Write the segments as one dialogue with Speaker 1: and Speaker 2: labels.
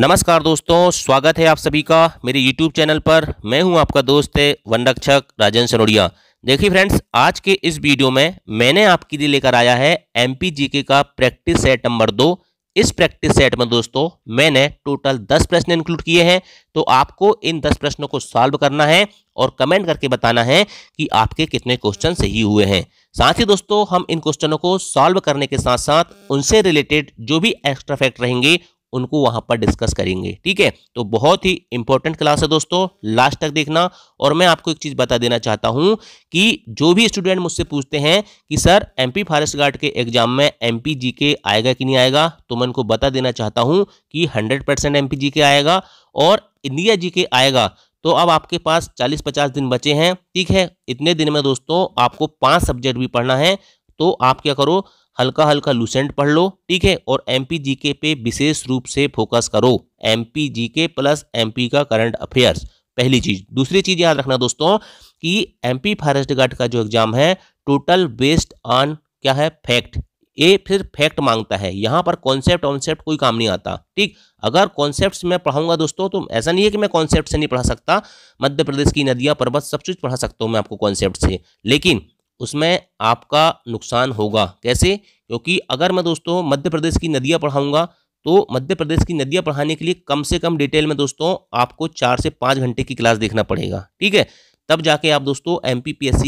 Speaker 1: नमस्कार दोस्तों स्वागत है आप सभी का मेरे यूट्यूब चैनल पर मैं हूं आपका दोस्त है वन रक्षक राजन सनोडिया देखिए फ्रेंड्स आज के इस वीडियो में मैंने आपके लिए लेकर आया है एम पी का प्रैक्टिस सेट नंबर दो इस प्रैक्टिस सेट में दोस्तों मैंने टोटल दस प्रश्न इंक्लूड किए हैं तो आपको इन दस प्रश्नों को सॉल्व करना है और कमेंट करके बताना है कि आपके कितने क्वेश्चन सही हुए हैं साथ ही दोस्तों हम इन क्वेश्चनों को सॉल्व करने के साथ साथ उनसे रिलेटेड जो भी एक्स्ट्रा फैक्ट रहेंगे उनको वहां पर डिस्कस करेंगे ठीक है तो बहुत ही इंपॉर्टेंट क्लास है दोस्तों लास्ट तक देखना और मैं आपको एक चीज़ बता देना चाहता हूं कि जो भी स्टूडेंट मुझसे पूछते हैं कि सर एम फॉरेस्ट गार्ड के एग्जाम में एम पी आएगा कि नहीं आएगा तो मैं उनको बता देना चाहता हूं कि हंड्रेड परसेंट एम आएगा और इंडिया जी आएगा तो अब आपके पास 40-50 दिन बचे हैं ठीक है इतने दिन में दोस्तों आपको पांच सब्जेक्ट भी पढ़ना है तो आप क्या करो हल्का हल्का लूसेंट पढ़ लो ठीक है और एम पी जीके पे विशेष रूप से फोकस करो M P GK plus M P का करंट अफेयर्स पहली चीज दूसरी चीज याद रखना दोस्तों कि एम पी फॉरेस्ट गार्ड का जो एग्जाम है टोटल बेस्ड ऑन क्या है फैक्ट ये फिर फैक्ट मांगता है यहाँ पर कॉन्सेप्ट ऑनसेप्ट कोई काम नहीं आता ठीक अगर कॉन्सेप्ट मैं पढ़ाऊंगा दोस्तों तो ऐसा नहीं है कि मैं कॉन्सेप्ट से नहीं पढ़ा सकता मध्य प्रदेश की नदियाँ पर्वत सब चीज़ पढ़ा सकता हूँ मैं आपको कॉन्सेप्ट से लेकिन उसमें आपका नुकसान होगा कैसे क्योंकि अगर मैं दोस्तों मध्य प्रदेश की नदियाँ पढ़ाऊँगा तो मध्य प्रदेश की नदियाँ पढ़ाने के लिए कम से कम डिटेल में दोस्तों आपको चार से पाँच घंटे की क्लास देखना पड़ेगा ठीक है तब जाके आप दोस्तों एम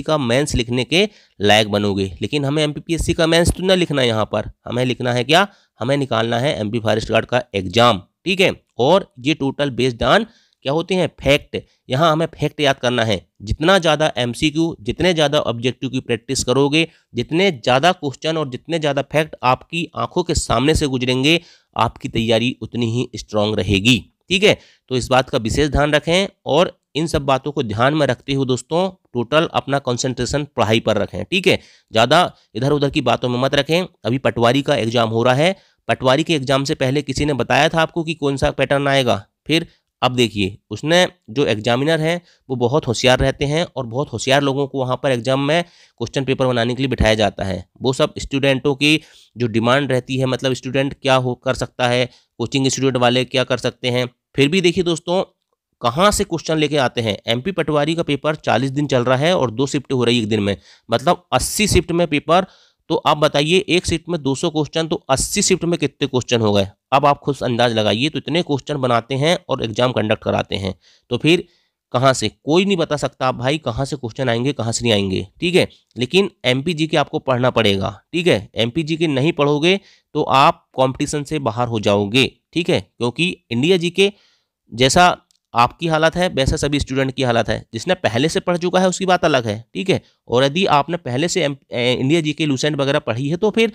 Speaker 1: का मेंस लिखने के लायक बनोगे लेकिन हमें एम का मेंस तो ना लिखना है यहाँ पर हमें लिखना है क्या हमें निकालना है एम फॉरेस्ट गार्ड का एग्जाम ठीक है और ये टोटल बेस्ड ऑन क्या होते हैं फैक्ट यहाँ हमें फैक्ट याद करना है जितना ज़्यादा एमसीक्यू जितने ज़्यादा ऑब्जेक्टिव की प्रैक्टिस करोगे जितने ज़्यादा क्वेश्चन और जितने ज़्यादा फैक्ट आपकी आंखों के सामने से गुजरेंगे आपकी तैयारी उतनी ही स्ट्रांग रहेगी ठीक है तो इस बात का विशेष ध्यान रखें और इन सब बातों को ध्यान में रखते हुए दोस्तों टोटल अपना कंसंट्रेशन पढ़ाई पर रखें ठीक है ज़्यादा इधर उधर की बातों में मत रखें अभी पटवारी का एग्जाम हो रहा है पटवारी के एग्जाम से पहले किसी ने बताया था आपको कि कौन सा पैटर्न आएगा फिर अब देखिए उसने जो एग्जामिनर हैं वो बहुत होशियार रहते हैं और बहुत होशियार लोगों को वहाँ पर एग्जाम में क्वेश्चन पेपर बनाने के लिए बिठाया जाता है वो सब स्टूडेंटों की जो डिमांड रहती है मतलब स्टूडेंट क्या हो कर सकता है कोचिंग इंस्टीट्यूट वाले क्या कर सकते हैं फिर भी देखिए दोस्तों कहाँ से क्वेश्चन लेके आते हैं एम पटवारी का पेपर चालीस दिन चल रहा है और दो शिफ्ट हो रही है एक दिन में मतलब अस्सी शिफ्ट में पेपर तो आप बताइए एक शिफ्ट में 200 क्वेश्चन तो 80 शिफ्ट में कितने क्वेश्चन हो गए अब आप खुद अंदाज लगाइए तो इतने क्वेश्चन बनाते हैं और एग्जाम कंडक्ट कराते हैं तो फिर कहाँ से कोई नहीं बता सकता आप भाई कहाँ से क्वेश्चन आएंगे कहाँ से नहीं आएंगे ठीक है लेकिन एम के आपको पढ़ना पड़ेगा ठीक है एम के नहीं पढ़ोगे तो आप कॉम्पिटिशन से बाहर हो जाओगे ठीक है क्योंकि इंडिया जी के जैसा आपकी हालत है वैसा सभी स्टूडेंट की हालत है जिसने पहले से पढ़ चुका है उसकी बात अलग है ठीक है और यदि आपने पहले से इंडिया जी के लूसेंट वगैरह पढ़ी है तो फिर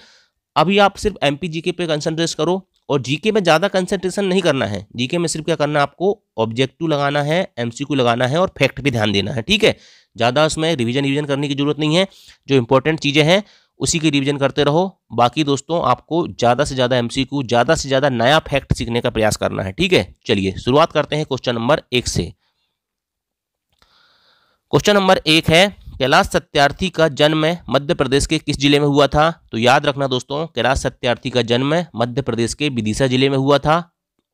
Speaker 1: अभी आप सिर्फ एम पी जी के पे कंसनट्रेट करो और जीके में ज़्यादा कंसनट्रेशन नहीं करना है जीके में सिर्फ क्या करना है आपको ऑब्जेक्टिव लगाना है एमसीक्यू लगाना है और फैक्ट पर ध्यान देना है ठीक है ज़्यादा उसमें रिविजन रिविजन करने की जरूरत नहीं है जो इंपॉर्टेंट चीज़ें हैं उसी की रिवीजन करते रहो बाकी दोस्तों आपको ज़्यादा से ज़्यादा एमसीक्यू ज़्यादा से ज़्यादा नया फैक्ट सीखने का प्रयास करना है ठीक है चलिए शुरुआत करते हैं क्वेश्चन नंबर एक से क्वेश्चन नंबर एक है कैलाश सत्यार्थी का जन्म मध्य प्रदेश के किस जिले में हुआ था तो याद रखना दोस्तों कैलाश सत्यार्थी का जन्म मध्य प्रदेश के विदिशा जिले में हुआ था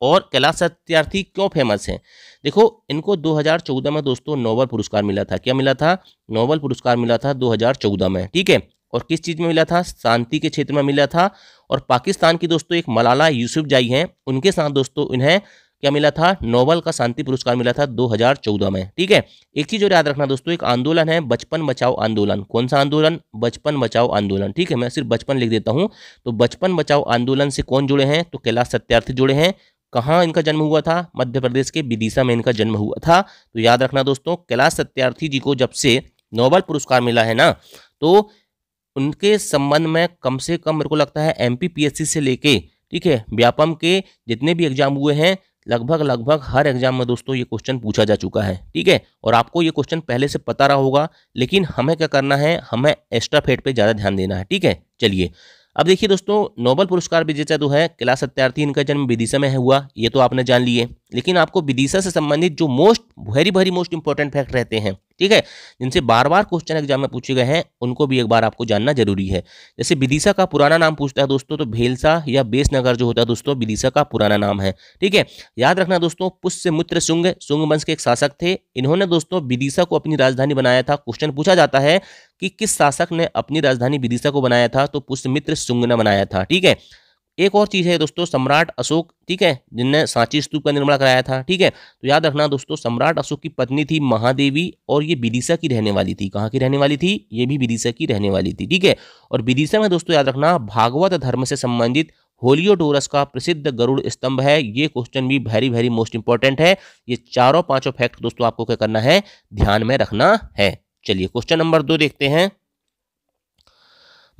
Speaker 1: और कैलाश सत्यार्थी क्यों फेमस हैं देखो इनको 2014 में दोस्तों नोबल पुरस्कार मिला था क्या मिला था नोबल पुरस्कार मिला था 2014 में ठीक है और किस चीज़ में मिला था शांति के क्षेत्र में मिला था और पाकिस्तान की दोस्तों एक मलाला यूसुफ जाई हैं उनके साथ दोस्तों इन्हें क्या मिला था नोबल का शांति पुरस्कार मिला था 2014 में ठीक है एक चीज और याद रखना दोस्तों एक आंदोलन है बचपन बचाओ आंदोलन कौन सा आंदोलन बचपन बचाओ आंदोलन ठीक है मैं सिर्फ बचपन लिख देता हूँ तो बचपन बचाओ आंदोलन से कौन जुड़े हैं तो कैलाश सत्यार्थी जुड़े हैं कहाँ इनका जन्म हुआ था मध्य प्रदेश के विदिशा में इनका जन्म हुआ था तो याद रखना दोस्तों कैलाश सत्यार्थी जी को जब से नोबल पुरस्कार मिला है ना तो उनके संबंध में कम से कम मेरे को लगता है एम से लेके ठीक है व्यापम के जितने भी एग्जाम हुए हैं लगभग लगभग हर एग्जाम में दोस्तों ये क्वेश्चन पूछा जा चुका है ठीक है और आपको ये क्वेश्चन पहले से पता रहा होगा लेकिन हमें क्या करना है हमें एक्स्ट्रा फेट पे ज़्यादा ध्यान देना है ठीक है चलिए अब देखिए दोस्तों नोबल पुरस्कार विजेता जो है क्लास सत्यार्थी इनका जन्म विदिशा में है हुआ ये तो आपने जान लिए लेकिन आपको विदिशा से संबंधित जो most very very most important fact रहते हैं ठीक है जिनसे बार बार क्वेश्चन एग्जाम में पूछे गए हैं उनको भी एक बार आपको जानना जरूरी है जैसे विदिशा का पुराना नाम पूछता है दोस्तों तो भेलसा या बेसनगर जो होता है दोस्तों विदिशा का पुराना नाम है ठीक है याद रखना दोस्तों पुष्यमित्र शुंग शुंग वंश के एक शासक थे इन्होंने दोस्तों विदिशा को अपनी राजधानी बनाया था क्वेश्चन पूछा जाता है कि किस शासक ने अपनी राजधानी विदिशा को बनाया था तो पुष्यमित्र शुंग ने बनाया था ठीक है एक और चीज़ है दोस्तों सम्राट अशोक ठीक है जिनने सांची स्तूप का निर्माण कराया था ठीक है तो याद रखना दोस्तों सम्राट अशोक की पत्नी थी महादेवी और ये विदिशा की रहने वाली थी कहाँ की रहने वाली थी ये भी विदिशा की रहने वाली थी ठीक है और विदिशा में दोस्तों याद रखना भागवत धर्म से संबंधित होलियोडोरस का प्रसिद्ध गरुड़ स्तंभ है ये क्वेश्चन भी वेरी वेरी मोस्ट इंपॉर्टेंट है ये चारों पांचों फैक्ट दोस्तों आपको क्या करना है ध्यान में रखना है चलिए क्वेश्चन नंबर दो देखते हैं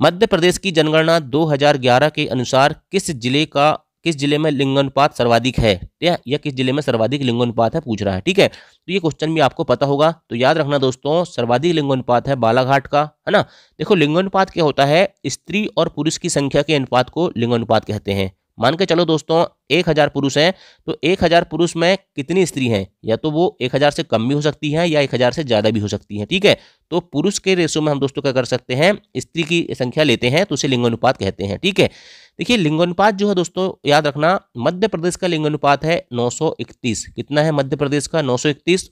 Speaker 1: मध्य प्रदेश की जनगणना 2011 के अनुसार किस जिले का किस जिले में लिंगानुपात सर्वाधिक है या, या किस जिले में सर्वाधिक लिंगानुपात है पूछ रहा है ठीक है तो ये क्वेश्चन भी आपको पता होगा तो याद रखना दोस्तों सर्वाधिक लिंगानुपात है बालाघाट का है ना देखो लिंगानुपात क्या होता है स्त्री और पुरुष की संख्या के अनुपात को लिंगानुपात कहते हैं मान के चलो दोस्तों एक हज़ार पुरुष हैं तो एक हज़ार पुरुष में कितनी स्त्री हैं या तो वो एक हज़ार से कम भी हो सकती हैं या एक हज़ार से ज़्यादा भी हो सकती हैं ठीक है तो पुरुष के रेशो में हम दोस्तों क्या कर सकते हैं स्त्री की संख्या लेते हैं तो उसे लिंगानुपात कहते हैं ठीक है देखिए लिंगानुपात जो है दोस्तों याद रखना मध्य प्रदेश का लिंगानुपात है नौ कितना है मध्य प्रदेश का नौ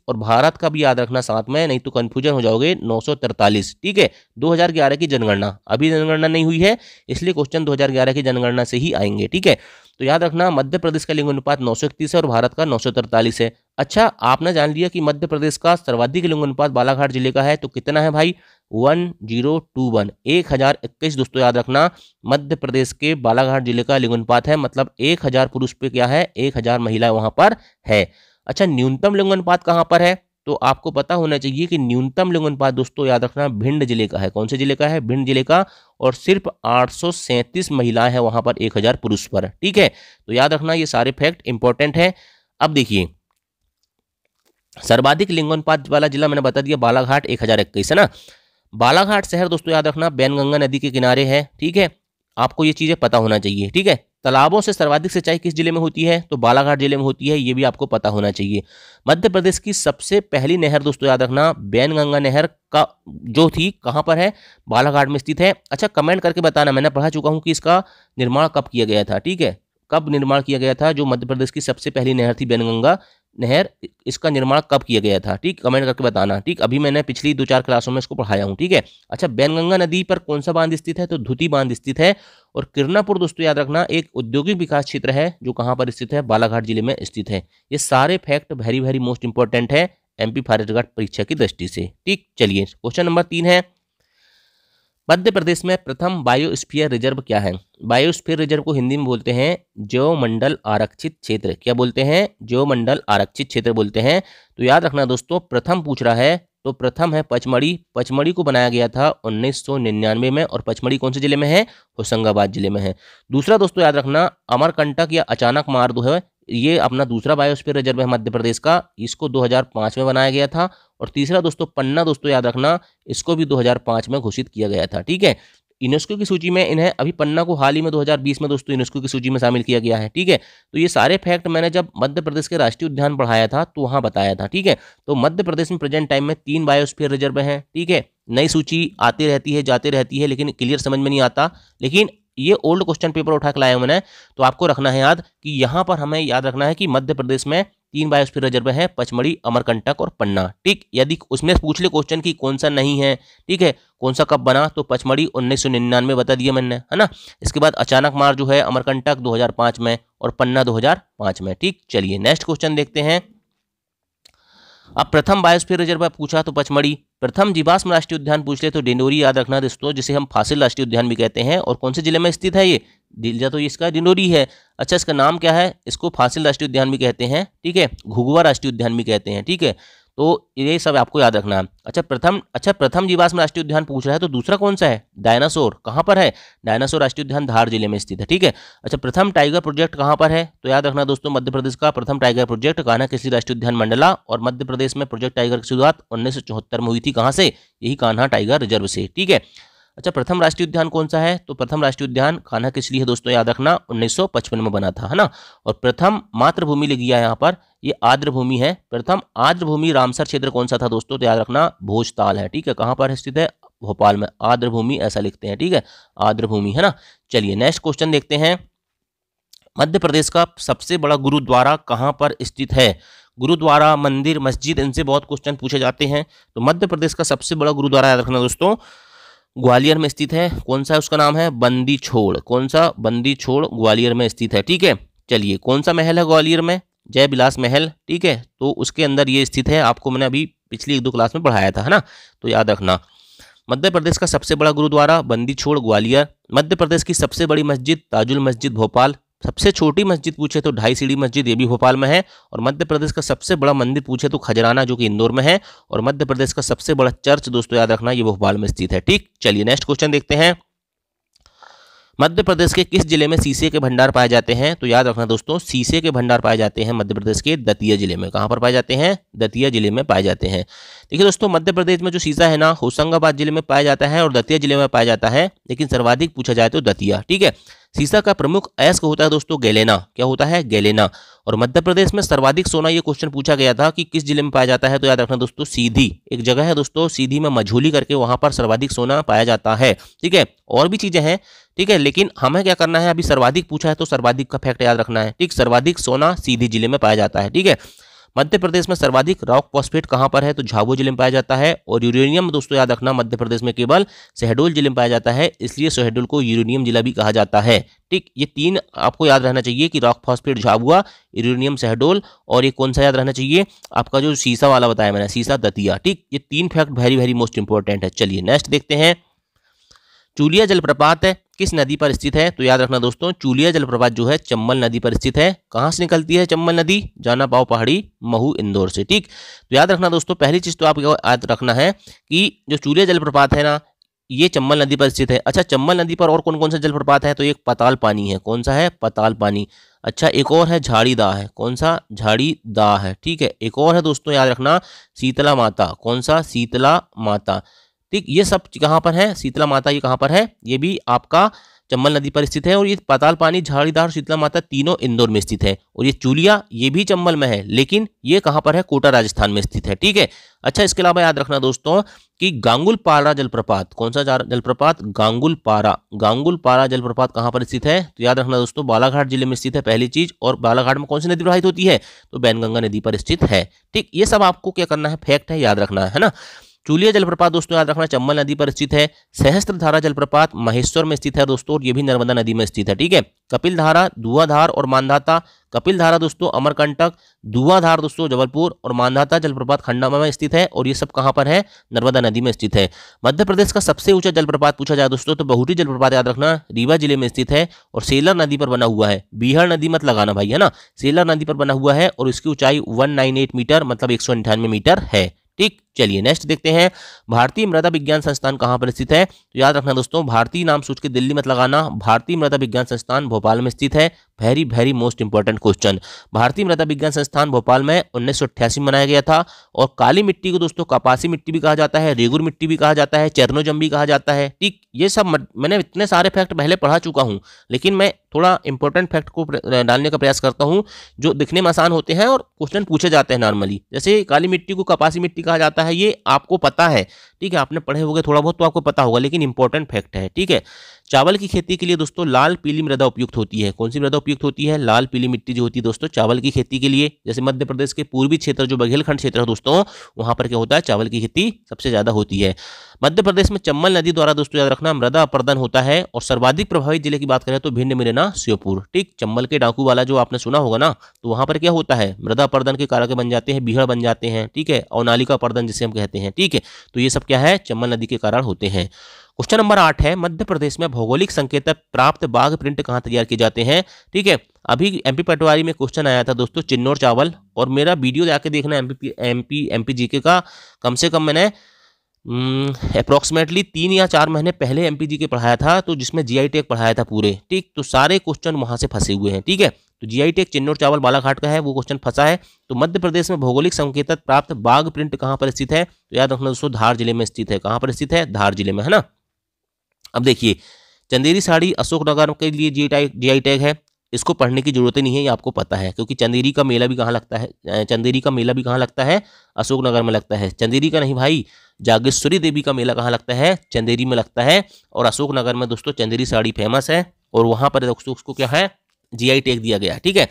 Speaker 1: और भारत का भी याद रखना साथ में नहीं तो कन्फ्यूजन हो जाओगे नौ ठीक है दो की जनगणना अभी जनगणना नहीं हुई है इसलिए क्वेश्चन दो की जनगणना से ही आएंगे ठीक है तो याद रखना मध्य प्रदेश का लिंग अनुपात नौ है और भारत का नौ है अच्छा आपने जान लिया कि मध्य प्रदेश का सर्वाधिक लिंग अनुपात बालाघाट जिले का है तो कितना है भाई वन जीरो टू वन एक हजार इक्कीस दोस्तों याद रखना मध्य प्रदेश के बालाघाट जिले का लिंग अनुपात है मतलब एक हजार पुरुष पे क्या है एक हजार महिला वहां पर है अच्छा न्यूनतम लिंग अनुपात कहाँ पर है तो आपको पता होना चाहिए कि न्यूनतम लिंग अनुपात दोस्तों याद रखना भिंड जिले का है कौन से जिले का है भिंड जिले का और सिर्फ आठ महिलाएं हैं वहां पर 1000 पुरुष पर ठीक है तो याद रखना ये सारे फैक्ट इंपॉर्टेंट है अब देखिए सर्वाधिक लिंगोनपात वाला जिला मैंने बता दिया बालाघाट एक है ना बालाघाट शहर दोस्तों याद रखना बैनगंगा नदी के किनारे है ठीक है आपको ये चीज़ें पता होना चाहिए ठीक है तालाबों से सर्वाधिक सिंचाई किस जिले में होती है तो बालाघाट जिले में होती है ये भी आपको पता होना चाहिए मध्य प्रदेश की सबसे पहली नहर दोस्तों याद रखना बैनगंगा नहर का जो थी कहाँ पर है बालाघाट में स्थित है अच्छा कमेंट करके बताना मैंने पढ़ा चुका हूँ कि इसका निर्माण कब किया गया था ठीक है कब निर्माण किया गया था जो मध्य प्रदेश की सबसे पहली नहर थी बैनगंगा नहर इसका निर्माण कब किया गया था ठीक कमेंट करके बताना ठीक अभी मैंने पिछली दो चार क्लासों में इसको पढ़ाया हूँ ठीक है अच्छा बैनगंगा नदी पर कौन सा बांध स्थित है तो धुती बांध स्थित है और किरनापुर दोस्तों याद रखना एक औद्योगिक विकास क्षेत्र है जो कहाँ पर स्थित है बालाघाट जिले में स्थित है ये सारे fact very very most important है एमपी फॉरेस्ट गार्ड परीक्षा की दृष्टि से ठीक चलिए क्वेश्चन नंबर तीन है मध्य प्रदेश में प्रथम बायोस्फीयर रिजर्व क्या है बायोस्फीयर रिजर्व को हिंदी में बोलते हैं मंडल आरक्षित क्षेत्र क्या बोलते हैं मंडल आरक्षित क्षेत्र बोलते हैं तो याद रखना दोस्तों प्रथम पूछ रहा है तो प्रथम है पचमढ़ी पचमढ़ी को बनाया गया था 1999 में और पचमढ़ी कौन से जिले में है होशंगाबाद जिले में है दूसरा दोस्तों याद रखना अमरकंटक या अचानक मार्ग है ये अपना दूसरा बायोस्फीयर रिजर्व है मध्य प्रदेश का इसको 2005 में बनाया गया था और तीसरा दोस्तों पन्ना दोस्तों याद रखना इसको भी 2005 में घोषित किया गया था ठीक है यूनेस्को की सूची में इन्हें अभी पन्ना को हाल ही में 2020 में दोस्तों यूनेस्को की सूची में शामिल किया गया है ठीक है तो ये सारे फैक्ट मैंने जब मध्य प्रदेश के राष्ट्रीय उद्यान पढ़ाया था तो वहाँ बताया था ठीक है तो मध्य प्रदेश में प्रेजेंट टाइम में तीन बायोस्फीयर रिजर्व हैं ठीक है नई सूची आती रहती है जाती रहती है लेकिन क्लियर समझ में नहीं आता लेकिन ये ओल्ड क्वेश्चन पेपर उठा के लाए हुए मैंने तो आपको रखना है याद कि यहाँ पर हमें याद रखना है कि मध्य प्रदेश में तीन बायोस्फीयर रिजर्व है पचमढ़ी अमरकंटक और पन्ना ठीक यदि उसमें पूछ ले क्वेश्चन की कौन सा नहीं है ठीक है कौन सा कब बना तो पचमढ़ी उन्नीस सौ निन्यानवे बता दिया मैंने है ना इसके बाद अचानक मार जो है अमरकंटक 2005 में और पन्ना 2005 में ठीक चलिए नेक्स्ट क्वेश्चन देखते हैं अब प्रथम बायोस्फीयर रिजर्व पूछा तो पचमढ़ी प्रथम जीवाश्म राष्ट्रीय उद्यान पूछ ले तो डिंडोरी याद रखना दोस्तों जिसे हम फासिल राष्ट्रीय उद्यान भी कहते हैं और कौन से जिले में स्थित है ये दिलजा तो इसका डिंडोरी है अच्छा इसका नाम क्या है इसको फासिल राष्ट्रीय उद्यान भी कहते हैं ठीक है घुगुआ राष्ट्रीय उद्यान भी कहते हैं ठीक है तो ये सब आपको याद रखना है अच्छा प्रथम अच्छा प्रथम जीवाश्म राष्ट्रीय उद्यान पूछ रहा है तो दूसरा कौन सा है डायनासोर कहाँ पर है डायनासोर राष्ट्रीय उद्यान धार जिले में स्थित है ठीक है अच्छा प्रथम टाइगर प्रोजेक्ट कहाँ पर है तो याद रखना दोस्तों मध्य प्रदेश का प्रथम टाइगर प्रोजेक्ट कान्हा कृषि राष्ट्रीय उद्यान मंडला और मध्य प्रदेश में प्रोजेक्ट टाइगर की शुरुआत उन्नीस में हुई थी कहाँ से यही कान्हा टाइगर रिजर्व से ठीक है अच्छा प्रथम राष्ट्रीय उद्यान कौन सा है तो प्रथम राष्ट्रीय उद्यान कान्हा किसली है दोस्तों याद रखना 1955 में बना था है ना और प्रथम मातृभूमि लिख गया यहाँ पर ये आर्द्र भूमि है प्रथम आर्द्र भूमि रामसर क्षेत्र कौन सा था दोस्तों तो याद रखना भोजताल है ठीक है कहाँ पर स्थित है भोपाल में आर्द्र भूमि ऐसा लिखते हैं ठीक है आर्द्र भूमि है ना चलिए नेक्स्ट क्वेश्चन देखते हैं मध्य प्रदेश का सबसे बड़ा गुरुद्वारा कहाँ पर स्थित है गुरुद्वारा मंदिर मस्जिद इनसे बहुत क्वेश्चन पूछे जाते हैं तो मध्य प्रदेश का सबसे बड़ा गुरुद्वारा याद रखना दोस्तों ग्वालियर में स्थित है कौन सा उसका नाम है बंदी छोड़ कौन सा बंदी छोड़ ग्वालियर में स्थित है ठीक है चलिए कौन सा महल है ग्वालियर में जय बिलास महल ठीक है तो उसके अंदर ये स्थित है आपको मैंने अभी पिछली एक दो क्लास में पढ़ाया था है ना तो याद रखना मध्य प्रदेश का सबसे बड़ा गुरुद्वारा बंदी छोड़ ग्वालियर मध्य प्रदेश की सबसे बड़ी मस्जिद ताजुल मस्जिद भोपाल सबसे छोटी मस्जिद पूछे तो ढाई सीढ़ी मस्जिद ये भी भोपाल में है और मध्य प्रदेश का सबसे बड़ा मंदिर पूछे तो खजराना जो कि इंदौर में है और मध्य प्रदेश का सबसे बड़ा चर्च दोस्तों याद रखना ये भोपाल में स्थित है ठीक चलिए नेक्स्ट क्वेश्चन देखते हैं मध्य प्रदेश के किस जिले में शीशे के भंडार पाए जाते हैं तो याद रखना दोस्तों शीशे के भंडार पाए जाते हैं मध्य प्रदेश के दतिया जिले में कहाँ पर पाए जाते हैं दतिया जिले में पाए जाते हैं देखिए दोस्तों मध्य प्रदेश में जो शीशा है ना होशंगाबाद जिले में पाया जाता है और दतिया जिले में पाया जाता है लेकिन सर्वाधिक पूछा जाए तो दतिया ठीक है सीसा का प्रमुख अयस्क होता है दोस्तों गैलेना क्या होता है गैलेना और मध्य प्रदेश में सर्वाधिक सोना ये क्वेश्चन पूछा गया था कि किस जिले में पाया जाता है तो याद रखना दोस्तों सीधी एक जगह है दोस्तों सीधी में मझोली करके वहां पर सर्वाधिक सोना पाया जाता है ठीक है और भी चीजें हैं ठीक है लेकिन हमें क्या करना है अभी सर्वाधिक पूछा है तो सर्वाधिक का फैक्ट याद रखना है ठीक सर्वाधिक सोना सीधी जिले में पाया जाता है ठीक है मध्य प्रदेश में सर्वाधिक रॉक फॉस्फेट कहां पर है तो झाबुआ जिले में पाया जाता है और यूरेनियम दोस्तों याद रखना मध्य प्रदेश में केवल शहडोल जिले में पाया जाता है इसलिए शहडोल को यूरेनियम जिला भी कहा जाता है ठीक ये तीन आपको याद रहना चाहिए कि rock phosphate Jhabua uranium Shahdol और ये कौन सा याद रहना चाहिए आपका जो शीशा वाला बताया मैंने शीशा दतिया ठीक ये तीन fact very very most important है चलिए नेक्स्ट देखते हैं चूलिया जलप्रपात किस नदी पर स्थित है तो याद रखना दोस्तों चूलिया जलप्रपात जो है चंबल नदी पर स्थित है कहाँ से निकलती है चंबल नदी जाना पाओ पहाड़ी महू इंदौर से ठीक तो याद रखना दोस्तों पहली चीज़ तो आपको याद रखना है कि जो चूलिया जलप्रपात है ना ये चंबल नदी पर स्थित है अच्छा चंबल नदी पर और कौन कौन सा जलप्रपात है तो एक पताल पानी है कौन सा है पताल पानी अच्छा एक और है झाड़ी दाह है कौन सा झाड़ी दाह है ठीक है एक और है दोस्तों याद रखना शीतला माता कौन सा शीतला माता ठीक ये सब कहाँ पर है शीतला माता ये कहाँ पर है ये भी आपका चंबल नदी पर स्थित है और ये पाताल पानी झाड़ीदार शीतला माता तीनों इंदौर में स्थित है और ये चूलिया ये भी चंबल में है लेकिन ये कहाँ पर है कोटा राजस्थान में स्थित है ठीक है अच्छा इसके अलावा याद रखना दोस्तों कि गांगुल पारा जलप्रपात कौन सा जलप्रपात गांगुल पारा गांगुल पारा जलप्रपात कहाँ पर स्थित है तो याद रखना दोस्तों बालाघाट जिले में स्थित है पहली चीज और बालाघाट में कौन सी नदी प्रवाहित होती है तो बैनगंगा नदी पर स्थित है ठीक ये सब आपको क्या करना है फैक्ट है याद रखना है ना चूलिया जलप्रपात दोस्तों याद रखना चंबल नदी पर स्थित है सहस्त्रधारा जलप्रपात महेश्वर में स्थित है दोस्तों और ये भी नर्मदा नदी में स्थित है ठीक है कपिल धारा धुआधार और मानधाता कपिल धारा दोस्तों अमरकंटक धुआधार दोस्तों जबलपुर और मानधाता जलप्रपात खंडामा में स्थित है और ये सब कहाँ पर है नर्मदा नदी में स्थित है मध्य प्रदेश का सबसे ऊंचा जलप्रपात पूछा जाए दोस्तों तो बहुटी जलप्रपात याद रखना रीवा जिले में स्थित है और सेलर नदी पर बना हुआ है बिहार नदी मत लगाना भाई है ना सेलर नदी पर बना हुआ है और इसकी ऊंचाई वन मीटर मतलब एक मीटर है ठीक चलिए नेक्स्ट देखते हैं भारतीय मृदा विज्ञान संस्थान कहाँ पर स्थित है तो याद रखना दोस्तों भारतीय नाम सोच के दिल्ली मत लगाना भारतीय मृदा विज्ञान संस्थान भोपाल में स्थित है very very most important question भारतीय मृदा विज्ञान संस्थान भोपाल में उन्नीस में बनाया गया था और काली मिट्टी को दोस्तों कपासी मिट्टी भी कहा जाता है रेगुर मिट्टी भी कहा जाता है चरनोजम भी कहा जाता है ठीक ये सब मैंने इतने सारे फैक्ट पहले पढ़ा चुका हूँ लेकिन मैं थोड़ा इंपॉर्टेंट फैक्ट को डालने का प्रयास करता हूँ जो दिखने में आसान होते हैं और क्वेश्चन पूछे जाते हैं नॉर्मली जैसे काली मिट्टी को कपासी मिट्टी कहा जाता है है ये आपको पता है ठीक है आपने पढ़े होगे थोड़ा बहुत तो आपको पता होगा लेकिन इंपॉर्टेंट फैक्ट है ठीक है चावल की खेती के लिए दोस्तों लाल पीली मृदा उपयुक्त होती है कौन सी मृदा उपयुक्त होती है लाल पीली मिट्टी जो होती है दोस्तों चावल की खेती के लिए जैसे मध्य प्रदेश के पूर्वी क्षेत्र जो बघेलखंड क्षेत्र है दोस्तों वहां पर क्या होता है चावल की खेती सबसे ज़्यादा होती है मध्य प्रदेश में चम्बल नदी द्वारा दोस्तों याद रखना मृदा अपर्दन होता है और सर्वाधिक प्रभावित जिले की बात करें तो भिंड मुरैना श्योपुर ठीक चंबल के डाकू वाला जो आपने सुना होगा ना तो वहां पर क्या होता है मृदा अपर्दन के कारक बन जाते हैं बिहड़ बन जाते हैं ठीक है और नालिका अपर्दन जिसे हम कहते हैं ठीक है तो ये सब क्या है चम्बल नदी के कारण होते हैं क्वेश्चन नंबर आठ है मध्य प्रदेश में भौगोलिक संकेत प्राप्त बाघ प्रिंट कहाँ तैयार किए जाते हैं ठीक है अभी एमपी पटवारी में क्वेश्चन आया था दोस्तों चिन्नौर चावल और मेरा वीडियो जाके देखना एमपी एमपी जीके का कम से कम मैंने अप्रोक्सीमेटली तीन या चार महीने पहले एम के पढ़ाया था तो जिसमें जी टेक पढ़ाया था पूरे ठीक तो सारे क्वेश्चन वहाँ से फंसे हुए हैं ठीक है तो जी टेक चिन्नौर चावल बालाघाट का है वो क्वेश्चन फंसा है तो मध्य प्रदेश में भौगोलिक संकेतक प्राप्त बाघ प्रिंट कहाँ पर स्थित है तो याद रखना दोस्तों धार जिले में स्थित है कहाँ पर स्थित है धार जिले में है ना अब देखिए चंदेरी साड़ी अशोकनगर के लिए जी टैग जी टैग है इसको पढ़ने की जरूरत नहीं है ये आपको पता है क्योंकि चंदेरी का मेला भी कहाँ लगता है चंदेरी का मेला भी कहाँ लगता है अशोकनगर में लगता है चंदेरी का नहीं भाई जागेश्वरी देवी का मेला कहाँ लगता है चंदेरी में लगता है और अशोकनगर में दोस्तों चंदेरी साड़ी फेमस है और वहाँ पर उसको क्या है आई टैग दिया गया ठीक है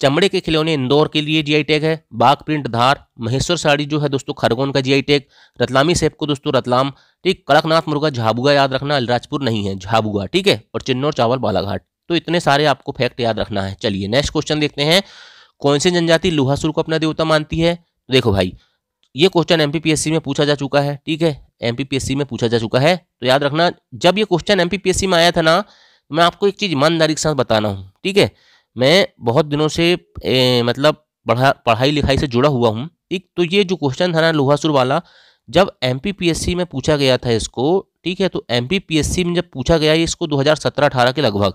Speaker 1: चमड़े के खिलौने इंदौर के लिए जीआई टैग है बाघ प्रिंट धार महेश्वर साड़ी जो है दोस्तों खरगोन का जीआई टैग रतलामी सेप को दोस्तों रतलाम ठीक कड़कनाथ मुर्गा झाबुआ याद रखना अलराजपुर नहीं है झाबुआ ठीक है और चिन्नौर चावल बालाघाट तो इतने सारे आपको फैक्ट याद रखना है चलिए नेक्स्ट क्वेश्चन देखते हैं कौन सी जनजाति लोहासुर को अपना देवता मानती है तो देखो भाई ये क्वेश्चन एमपीपीएससी में पूछा जा चुका है ठीक है एमपीपीएससी में पूछा जा चुका है तो याद रखना जब ये क्वेश्चन एमपीपीएससी में आया था ना तो मैं आपको एक चीज़ ईमानदारी के साथ बताना हूँ ठीक है मैं बहुत दिनों से ए, मतलब पढ़ा पढ़ाई लिखाई से जुड़ा हुआ हूँ ठीक तो ये जो क्वेश्चन था ना लोहासुर वाला जब एम में पूछा गया था इसको ठीक है तो एम में जब पूछा गया इसको 2017-18 के लगभग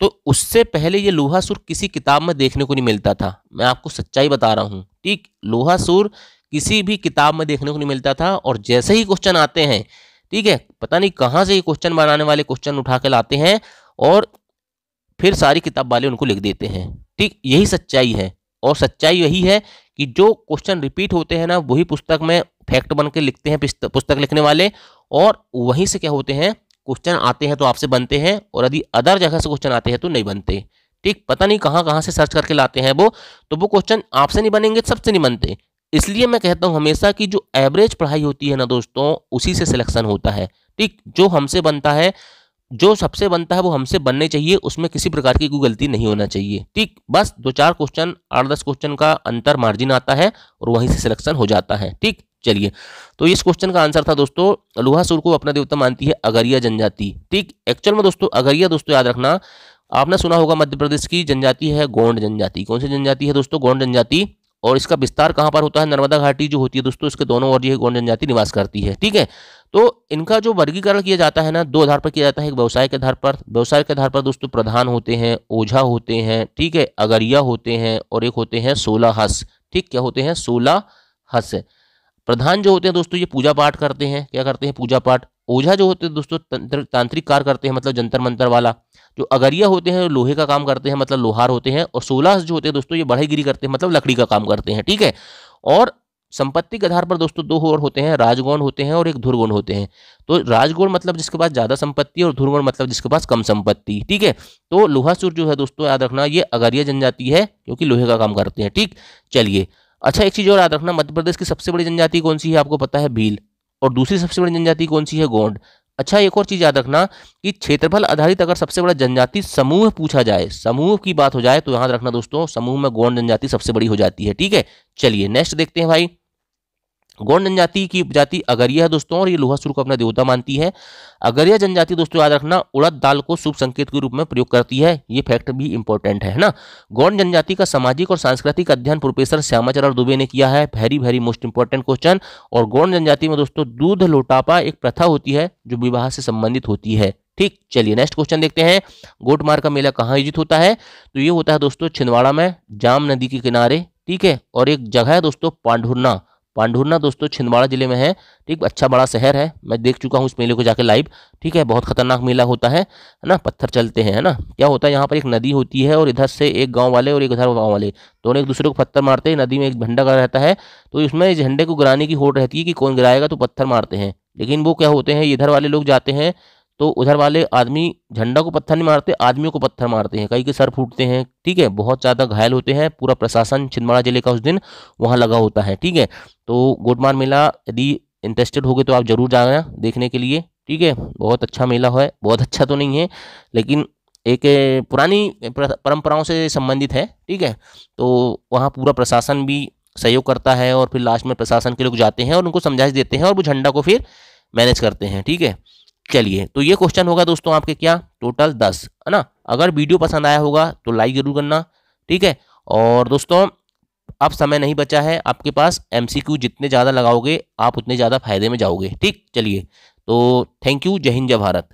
Speaker 1: तो उससे पहले ये लोहा सुर किसी किताब में देखने को नहीं मिलता था मैं आपको सच्चाई बता रहा हूँ ठीक लोहा सुर किसी भी किताब में देखने को नहीं मिलता था और जैसे ही क्वेश्चन आते हैं ठीक है पता नहीं कहाँ से ये क्वेश्चन बनाने वाले क्वेश्चन उठा के लाते हैं और फिर सारी किताब वाले उनको लिख देते हैं ठीक यही सच्चाई है और सच्चाई यही है कि जो क्वेश्चन रिपीट होते हैं ना वही पुस्तक में फैक्ट बन के लिखते हैं पुस्तक लिखने वाले और वहीं से क्या होते हैं क्वेश्चन आते हैं तो आपसे बनते हैं और यदि अदर जगह से क्वेश्चन आते हैं तो नहीं बनते ठीक पता नहीं कहाँ कहाँ से सर्च करके लाते हैं वो तो वो क्वेश्चन आपसे नहीं बनेंगे सबसे नहीं बनते इसलिए मैं कहता हूँ हमेशा कि जो एवरेज पढ़ाई होती है ना दोस्तों उसी से सिलेक्शन होता है ठीक जो हमसे बनता है जो सबसे बनता है वो हमसे बनने चाहिए उसमें किसी प्रकार की कोई गलती नहीं होना चाहिए ठीक बस दो चार क्वेश्चन आठ दस क्वेश्चन का अंतर मार्जिन आता है और वहीं से सिलेक्शन हो जाता है ठीक चलिए तो इस क्वेश्चन का आंसर था दोस्तों लोहासुर को अपना देवता मानती है अगरिया जनजाति ठीक एक्चुअल में दोस्तों अगरिया दोस्तों याद रखना आपने सुना होगा मध्य प्रदेश की जनजाति है गोंड जनजाति कौन सी जनजाति है दोस्तों गोंड जनजाति और इसका विस्तार कहाँ पर होता है नर्मदा घाटी जो होती है दोस्तों इसके दोनों ओर ये गोंड जनजाति निवास करती है ठीक है तो इनका जो वर्गीकरण किया जाता है ना दो आधार पर किया जाता है एक व्यवसाय के आधार पर व्यवसाय के आधार पर दोस्तों प्रधान होते हैं ओझा होते हैं ठीक है अगरिया होते हैं और एक होते हैं सोलह हस ठीक क्या होते हैं सोलह हस प्रधान जो होते हैं दोस्तों ये पूजा पाठ करते हैं क्या करते हैं पूजा पाठ ओझा जो होते हैं दोस्तों तंत्र तांत्रिक कार्य करते हैं मतलब जंतर मंतर वाला जो अगरिया होते हैं लोहे का काम करते हैं मतलब लोहार होते हैं और सोलह जो होते हैं दोस्तों ये बढ़ईगिरी करते हैं मतलब लकड़ी का काम करते हैं ठीक है और संपत्ति के आधार पर दोस्तों दो और होते हैं राजगौण होते हैं और एक धुरगुण होते हैं तो राजगुण मतलब जिसके पास ज़्यादा संपत्ति और धुरगुण मतलब जिसके पास कम संपत्ति ठीक है तो लोहासुर जो है दोस्तों याद रखना ये अगरिया जनजाति है क्योंकि लोहे का काम करते हैं ठीक चलिए अच्छा एक चीज़ और याद रखना मध्य प्रदेश की सबसे बड़ी जनजाति कौन सी है आपको पता है भील और दूसरी सबसे बड़ी जनजाति कौन सी है गोंड अच्छा एक और चीज़ याद रखना कि क्षेत्रफल आधारित अगर सबसे बड़ा जनजाति समूह पूछा जाए समूह की बात हो जाए तो याद रखना दोस्तों समूह में गोंड जनजाति सबसे बड़ी हो जाती है ठीक है चलिए नेक्स्ट देखते हैं भाई गौंड जनजाति की जाति अगरिया है दोस्तों और ये लोहा सुर को अपना देवता मानती है अगरिया जनजाति दोस्तों याद रखना उड़द दाल को शुभ संकेत के रूप में प्रयोग करती है ये फैक्ट भी इंपॉर्टेंट है ना गौंड जनजाति का सामाजिक और सांस्कृतिक अध्ययन प्रोफेसर श्यामाचरण दुबे ने किया है very very most important question और गौंड जनजाति में दोस्तों दूध लोटापा एक प्रथा होती है जो विवाह से संबंधित होती है ठीक चलिए नेक्स्ट क्वेश्चन देखते हैं गोटमार का मेला कहाँ आयोजित होता है तो ये होता है दोस्तों छिंदवाड़ा में जाम नदी के किनारे ठीक है और एक जगह है दोस्तों पांडुरना पांडुरना दोस्तों छिंदवाड़ा जिले में है ठीक अच्छा बड़ा शहर है मैं देख चुका हूँ इस मेले को जाके लाइव ठीक है बहुत खतरनाक मेला होता है है ना पत्थर चलते हैं है ना क्या होता है यहाँ पर एक नदी होती है और इधर से एक गाँव वाले और एक उधर गाँव वाले दोनों एक दूसरे को पत्थर मारते हैं नदी में एक झंडा गड़ा रहता है तो इसमें झंडे को गिराने की होड़ रहती है कि कौन गिराएगा तो पत्थर मारते हैं लेकिन वो क्या होते हैं इधर वाले लोग जाते हैं तो उधर वाले आदमी झंडा को पत्थर नहीं मारते आदमियों को पत्थर मारते हैं कई के सर फूटते हैं ठीक है बहुत ज़्यादा घायल होते हैं पूरा प्रशासन छिंदवाड़ा जिले का उस दिन वहाँ लगा होता है ठीक है तो गोटमार मेला यदि इंटरेस्टेड हो गए तो आप जरूर जाना देखने के लिए ठीक है बहुत अच्छा मेला है बहुत अच्छा तो नहीं है लेकिन एक पुरानी परंपराओं से संबंधित है ठीक है तो वहाँ पूरा प्रशासन भी सहयोग करता है और फिर लास्ट में प्रशासन के लोग जाते हैं और उनको समझाइश देते हैं और वो झंडा को फिर मैनेज करते हैं ठीक है चलिए तो ये क्वेश्चन होगा दोस्तों आपके क्या टोटल दस है ना अगर वीडियो पसंद आया होगा तो लाइक जरूर करना ठीक है और दोस्तों अब समय नहीं बचा है आपके पास एमसीक्यू जितने ज़्यादा लगाओगे आप उतने ज़्यादा फायदे में जाओगे ठीक चलिए तो थैंक यू जय हिंद जय भारत